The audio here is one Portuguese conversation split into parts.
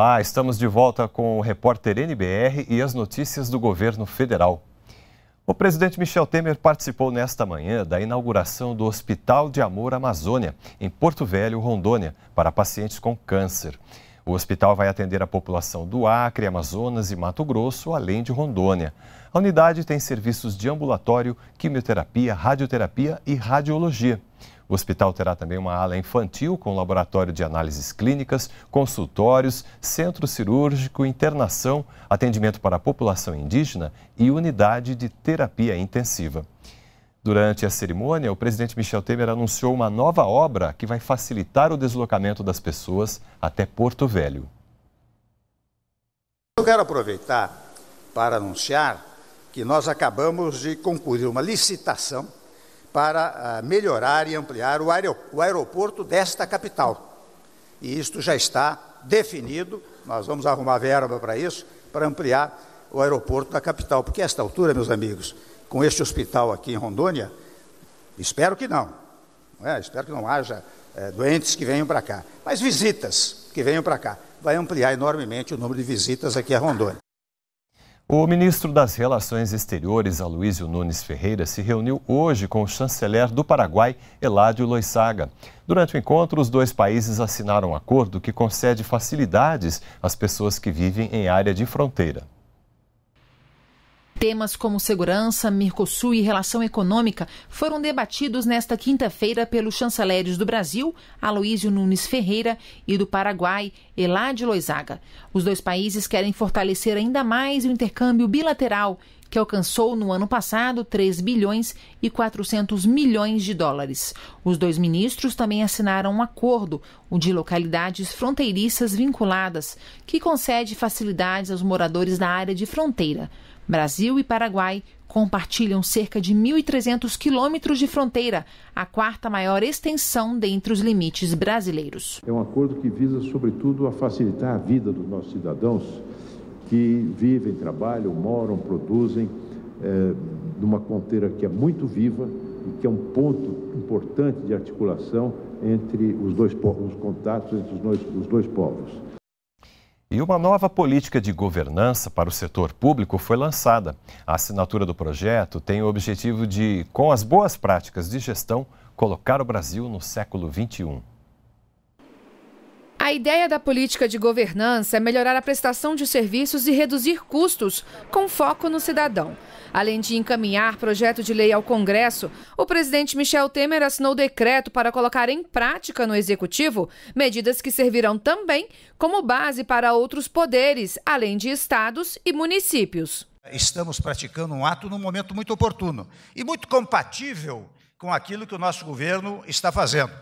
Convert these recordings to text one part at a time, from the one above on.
Olá, estamos de volta com o repórter NBR e as notícias do governo federal. O presidente Michel Temer participou nesta manhã da inauguração do Hospital de Amor Amazônia, em Porto Velho, Rondônia, para pacientes com câncer. O hospital vai atender a população do Acre, Amazonas e Mato Grosso, além de Rondônia. A unidade tem serviços de ambulatório, quimioterapia, radioterapia e radiologia. O hospital terá também uma ala infantil com laboratório de análises clínicas, consultórios, centro cirúrgico, internação, atendimento para a população indígena e unidade de terapia intensiva. Durante a cerimônia, o presidente Michel Temer anunciou uma nova obra que vai facilitar o deslocamento das pessoas até Porto Velho. Eu quero aproveitar para anunciar que nós acabamos de concluir uma licitação para ah, melhorar e ampliar o, aeroporto desta capital. E isto já está definido, nós vamos arrumar verba para isso, para ampliar o aeroporto da capital. Porque a esta altura, meus amigos, com este hospital aqui em Rondônia, espero que não, não é? espero que não haja é, doentes que venham para cá, mas visitas que venham para cá. Vai ampliar enormemente o número de visitas aqui a Rondônia. O ministro das Relações Exteriores, Aloysio Nunes Ferreira, se reuniu hoje com o chanceler do Paraguai, Eládio Loissaga. Durante o encontro, os dois países assinaram um acordo que concede facilidades às pessoas que vivem em área de fronteira. Temas como segurança, Mercosul e relação econômica foram debatidos nesta quinta-feira pelos chanceleres do Brasil, Aloísio Nunes Ferreira, e do Paraguai, Eladio Loizaga. Os dois países querem fortalecer ainda mais o intercâmbio bilateral, que alcançou no ano passado 3 bilhões e 400 milhões de dólares. Os dois ministros também assinaram um acordo, o de localidades fronteiriças vinculadas, que concede facilidades aos moradores da área de fronteira. Brasil e Paraguai compartilham cerca de 1.300 quilômetros de fronteira, a quarta maior extensão dentre os limites brasileiros. É um acordo que visa, sobretudo, a facilitar a vida dos nossos cidadãos que vivem, trabalham, moram, produzem é, numa fronteira que é muito viva e que é um ponto importante de articulação entre os dois povos, os contatos entre os dois, os dois povos. E uma nova política de governança para o setor público foi lançada. A assinatura do projeto tem o objetivo de, com as boas práticas de gestão, colocar o Brasil no século XXI. A ideia da política de governança é melhorar a prestação de serviços e reduzir custos, com foco no cidadão. Além de encaminhar projeto de lei ao Congresso, o presidente Michel Temer assinou decreto para colocar em prática no Executivo medidas que servirão também como base para outros poderes, além de estados e municípios. Estamos praticando um ato num momento muito oportuno e muito compatível com aquilo que o nosso governo está fazendo.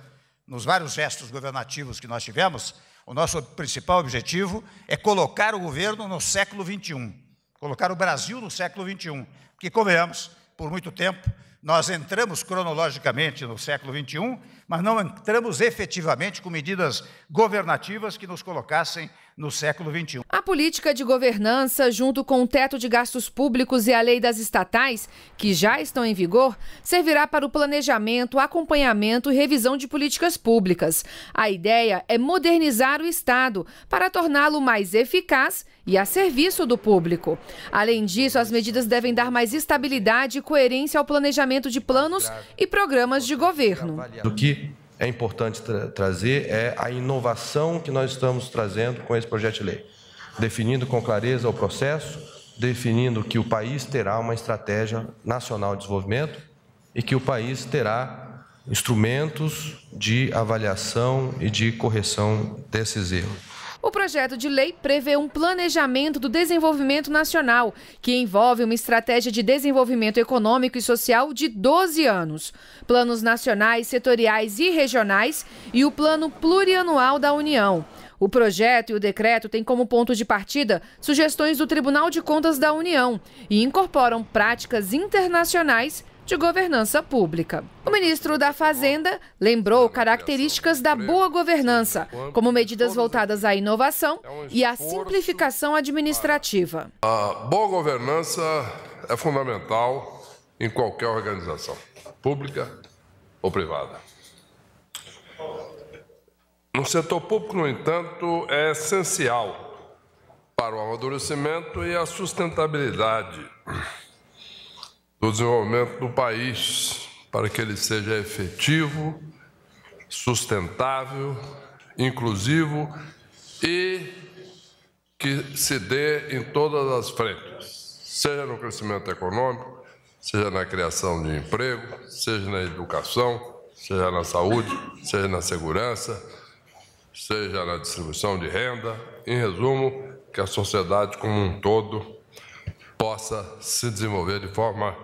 Nos vários gestos governativos que nós tivemos, o nosso principal objetivo é colocar o governo no século XXI Colocar o Brasil no século XXI. Porque, convenhamos, por muito tempo, nós entramos cronologicamente no século XXI, mas não entramos efetivamente com medidas governativas que nos colocassem no século XXI. A política de governança, junto com o teto de gastos públicos e a lei das estatais, que já estão em vigor, servirá para o planejamento, acompanhamento e revisão de políticas públicas. A ideia é modernizar o Estado para torná-lo mais eficaz e a serviço do público. Além disso, as medidas devem dar mais estabilidade e coerência ao planejamento de planos e programas de governo. Do que é importante tra trazer é a inovação que nós estamos trazendo com esse projeto de lei, definindo com clareza o processo, definindo que o país terá uma estratégia nacional de desenvolvimento e que o país terá instrumentos de avaliação e de correção desses erros. O projeto de lei prevê um planejamento do desenvolvimento nacional, que envolve uma estratégia de desenvolvimento econômico e social de 12 anos, planos nacionais, setoriais e regionais e o plano plurianual da União. O projeto e o decreto têm como ponto de partida sugestões do Tribunal de Contas da União e incorporam práticas internacionais de governança pública. O ministro da Fazenda lembrou características da boa governança, como medidas voltadas à inovação é e à simplificação administrativa. A boa governança é fundamental em qualquer organização, pública ou privada. No setor público, no entanto, é essencial para o amadurecimento e a sustentabilidade do desenvolvimento do país, para que ele seja efetivo, sustentável, inclusivo e que se dê em todas as frentes, seja no crescimento econômico, seja na criação de emprego, seja na educação, seja na saúde, seja na segurança, seja na distribuição de renda, em resumo, que a sociedade como um todo possa se desenvolver de forma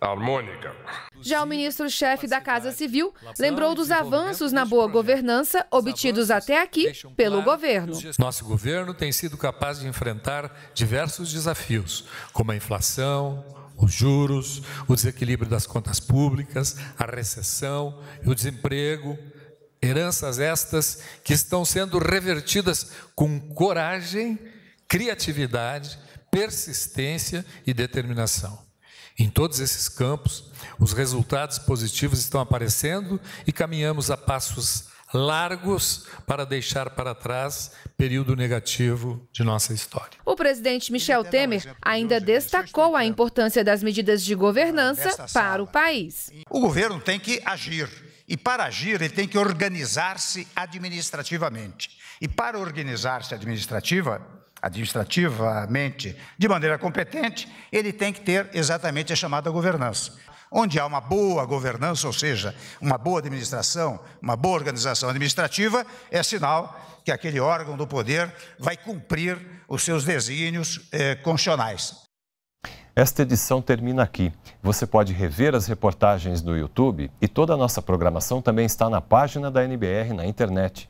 harmônica. Já o ministro-chefe da Casa Civil lembrou dos avanços na boa governança obtidos até aqui pelo governo. Nosso governo tem sido capaz de enfrentar diversos desafios, como a inflação, os juros, o desequilíbrio das contas públicas, a recessão e o desemprego. Heranças estas que estão sendo revertidas com coragem, criatividade, persistência e determinação. Em todos esses campos, os resultados positivos estão aparecendo e caminhamos a passos largos para deixar para trás período negativo de nossa história. O presidente Michel Temer ainda destacou a importância das medidas de governança para o país. O governo tem que agir. E para agir, ele tem que organizar-se administrativamente. E para organizar-se administrativa, administrativamente de maneira competente, ele tem que ter exatamente a chamada governança. Onde há uma boa governança, ou seja, uma boa administração, uma boa organização administrativa, é sinal que aquele órgão do poder vai cumprir os seus desígnios eh, constitucionais. Esta edição termina aqui. Você pode rever as reportagens no YouTube e toda a nossa programação também está na página da NBR na internet.